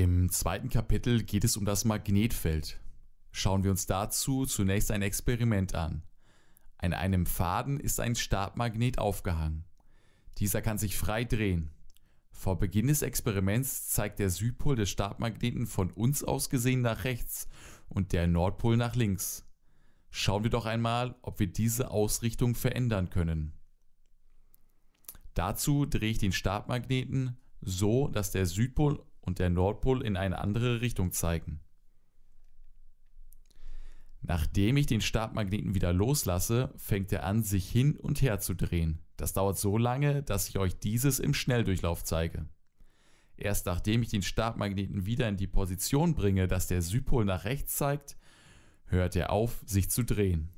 Im zweiten Kapitel geht es um das Magnetfeld. Schauen wir uns dazu zunächst ein Experiment an. An einem Faden ist ein Stabmagnet aufgehangen. Dieser kann sich frei drehen. Vor Beginn des Experiments zeigt der Südpol des Stabmagneten von uns aus gesehen nach rechts und der Nordpol nach links. Schauen wir doch einmal, ob wir diese Ausrichtung verändern können. Dazu drehe ich den Stabmagneten so, dass der Südpol und der Nordpol in eine andere Richtung zeigen. Nachdem ich den Startmagneten wieder loslasse, fängt er an, sich hin und her zu drehen. Das dauert so lange, dass ich euch dieses im Schnelldurchlauf zeige. Erst nachdem ich den Startmagneten wieder in die Position bringe, dass der Südpol nach rechts zeigt, hört er auf, sich zu drehen.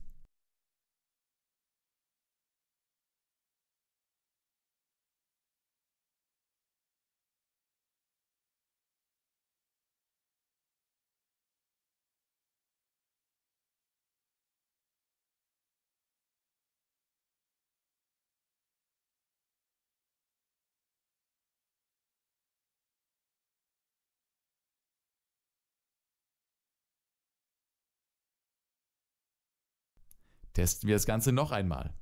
Testen wir das Ganze noch einmal.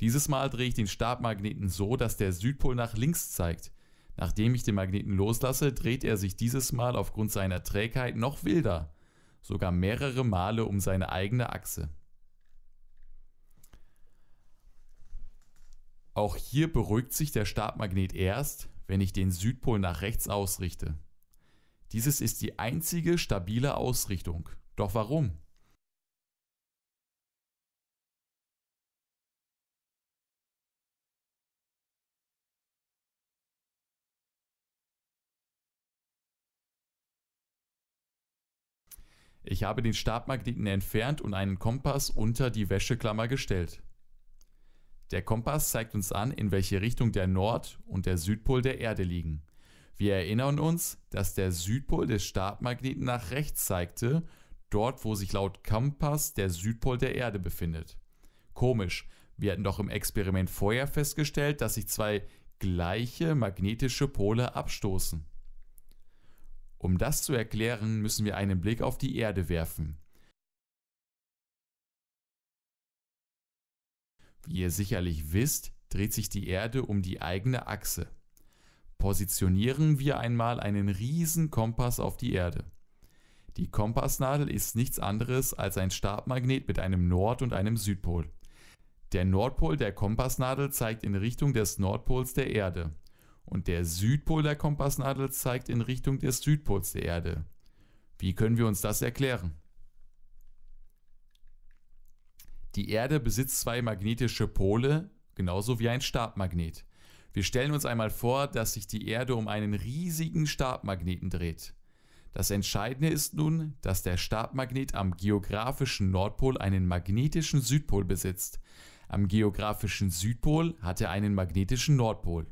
Dieses Mal drehe ich den Stabmagneten so, dass der Südpol nach links zeigt. Nachdem ich den Magneten loslasse, dreht er sich dieses Mal aufgrund seiner Trägheit noch wilder, sogar mehrere Male um seine eigene Achse. Auch hier beruhigt sich der Stabmagnet erst, wenn ich den Südpol nach rechts ausrichte. Dieses ist die einzige stabile Ausrichtung. Doch warum? Ich habe den Stabmagneten entfernt und einen Kompass unter die Wäscheklammer gestellt. Der Kompass zeigt uns an, in welche Richtung der Nord- und der Südpol der Erde liegen. Wir erinnern uns, dass der Südpol des Stabmagneten nach rechts zeigte, dort wo sich laut Kompass der Südpol der Erde befindet. Komisch, wir hatten doch im Experiment vorher festgestellt, dass sich zwei gleiche magnetische Pole abstoßen. Um das zu erklären, müssen wir einen Blick auf die Erde werfen. Wie ihr sicherlich wisst, dreht sich die Erde um die eigene Achse. Positionieren wir einmal einen riesen Kompass auf die Erde. Die Kompassnadel ist nichts anderes als ein Stabmagnet mit einem Nord- und einem Südpol. Der Nordpol der Kompassnadel zeigt in Richtung des Nordpols der Erde und der Südpol der Kompassnadel zeigt in Richtung des Südpols der Erde. Wie können wir uns das erklären? Die Erde besitzt zwei magnetische Pole, genauso wie ein Stabmagnet. Wir stellen uns einmal vor, dass sich die Erde um einen riesigen Stabmagneten dreht. Das Entscheidende ist nun, dass der Stabmagnet am geografischen Nordpol einen magnetischen Südpol besitzt. Am geografischen Südpol hat er einen magnetischen Nordpol.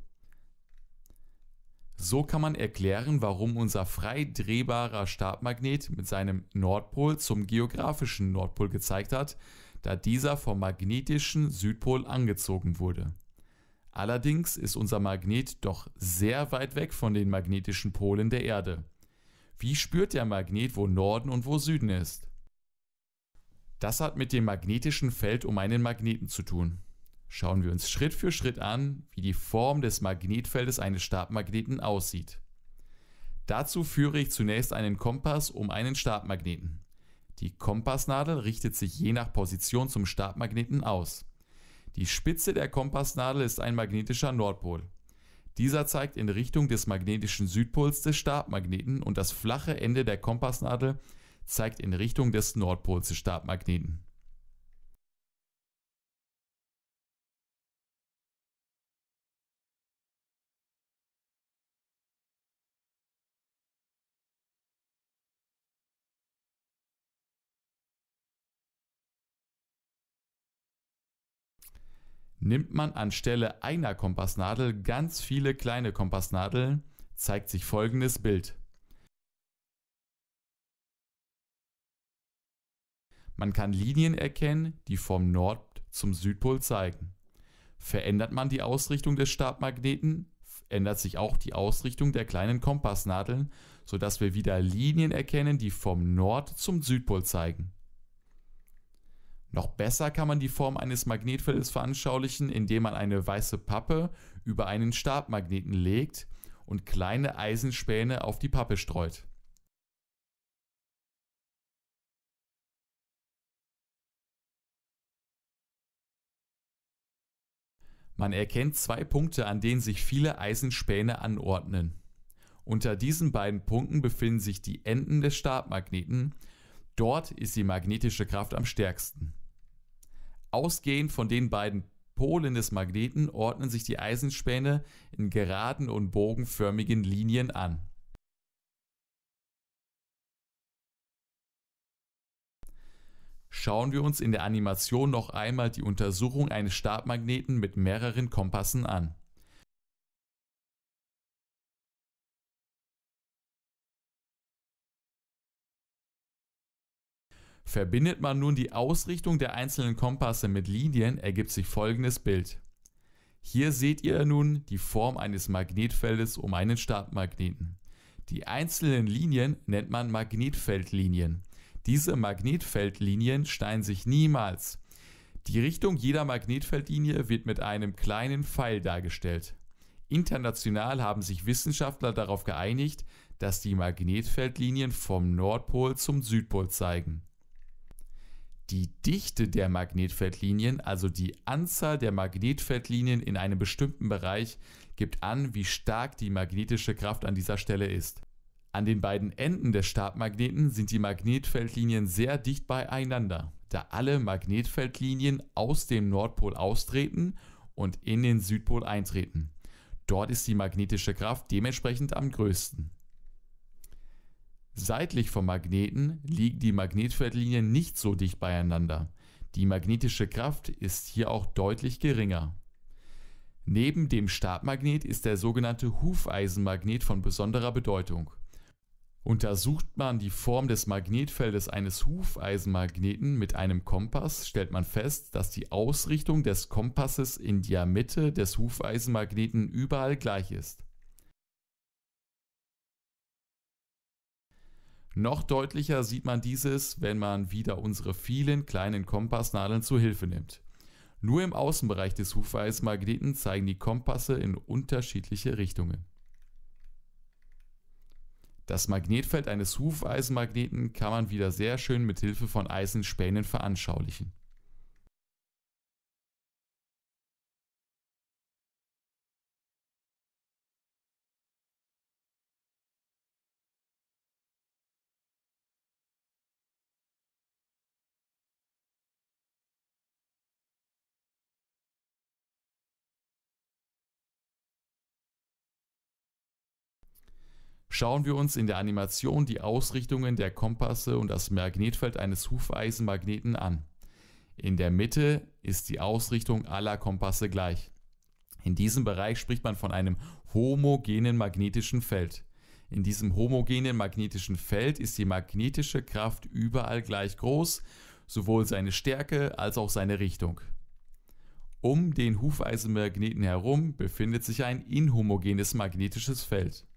So kann man erklären, warum unser frei drehbarer Stabmagnet mit seinem Nordpol zum geografischen Nordpol gezeigt hat, da dieser vom magnetischen Südpol angezogen wurde. Allerdings ist unser Magnet doch sehr weit weg von den magnetischen Polen der Erde. Wie spürt der Magnet, wo Norden und wo Süden ist? Das hat mit dem magnetischen Feld um einen Magneten zu tun schauen wir uns Schritt für Schritt an, wie die Form des Magnetfeldes eines Stabmagneten aussieht. Dazu führe ich zunächst einen Kompass um einen Stabmagneten. Die Kompassnadel richtet sich je nach Position zum Stabmagneten aus. Die Spitze der Kompassnadel ist ein magnetischer Nordpol. Dieser zeigt in Richtung des magnetischen Südpols des Stabmagneten und das flache Ende der Kompassnadel zeigt in Richtung des Nordpols des Stabmagneten. Nimmt man anstelle einer Kompassnadel ganz viele kleine Kompassnadeln, zeigt sich folgendes Bild. Man kann Linien erkennen, die vom Nord zum Südpol zeigen. Verändert man die Ausrichtung des Stabmagneten, ändert sich auch die Ausrichtung der kleinen Kompassnadeln, sodass wir wieder Linien erkennen, die vom Nord zum Südpol zeigen. Noch besser kann man die Form eines Magnetfeldes veranschaulichen, indem man eine weiße Pappe über einen Stabmagneten legt und kleine Eisenspäne auf die Pappe streut. Man erkennt zwei Punkte, an denen sich viele Eisenspäne anordnen. Unter diesen beiden Punkten befinden sich die Enden des Stabmagneten. Dort ist die magnetische Kraft am stärksten. Ausgehend von den beiden Polen des Magneten ordnen sich die Eisenspäne in geraden und bogenförmigen Linien an. Schauen wir uns in der Animation noch einmal die Untersuchung eines Stabmagneten mit mehreren Kompassen an Verbindet man nun die Ausrichtung der einzelnen Kompasse mit Linien, ergibt sich folgendes Bild. Hier seht ihr nun die Form eines Magnetfeldes um einen Startmagneten. Die einzelnen Linien nennt man Magnetfeldlinien. Diese Magnetfeldlinien steigen sich niemals. Die Richtung jeder Magnetfeldlinie wird mit einem kleinen Pfeil dargestellt. International haben sich Wissenschaftler darauf geeinigt, dass die Magnetfeldlinien vom Nordpol zum Südpol zeigen die Dichte der Magnetfeldlinien, also die Anzahl der Magnetfeldlinien in einem bestimmten Bereich, gibt an, wie stark die magnetische Kraft an dieser Stelle ist. An den beiden Enden des Stabmagneten sind die Magnetfeldlinien sehr dicht beieinander, da alle Magnetfeldlinien aus dem Nordpol austreten und in den Südpol eintreten. Dort ist die magnetische Kraft dementsprechend am größten. Seitlich vom Magneten liegen die Magnetfeldlinien nicht so dicht beieinander. Die magnetische Kraft ist hier auch deutlich geringer. Neben dem Stabmagnet ist der sogenannte Hufeisenmagnet von besonderer Bedeutung. Untersucht man die Form des Magnetfeldes eines Hufeisenmagneten mit einem Kompass, stellt man fest, dass die Ausrichtung des Kompasses in der Mitte des Hufeisenmagneten überall gleich ist. Noch deutlicher sieht man dieses, wenn man wieder unsere vielen kleinen Kompassnadeln zu Hilfe nimmt. Nur im Außenbereich des Hufeisenmagneten zeigen die Kompasse in unterschiedliche Richtungen. Das Magnetfeld eines Hufeisenmagneten kann man wieder sehr schön mit Hilfe von Eisenspänen veranschaulichen. Schauen wir uns in der Animation die Ausrichtungen der Kompasse und das Magnetfeld eines Hufeisenmagneten an. In der Mitte ist die Ausrichtung aller Kompasse gleich. In diesem Bereich spricht man von einem homogenen magnetischen Feld. In diesem homogenen magnetischen Feld ist die magnetische Kraft überall gleich groß, sowohl seine Stärke als auch seine Richtung. Um den Hufeisenmagneten herum befindet sich ein inhomogenes magnetisches Feld.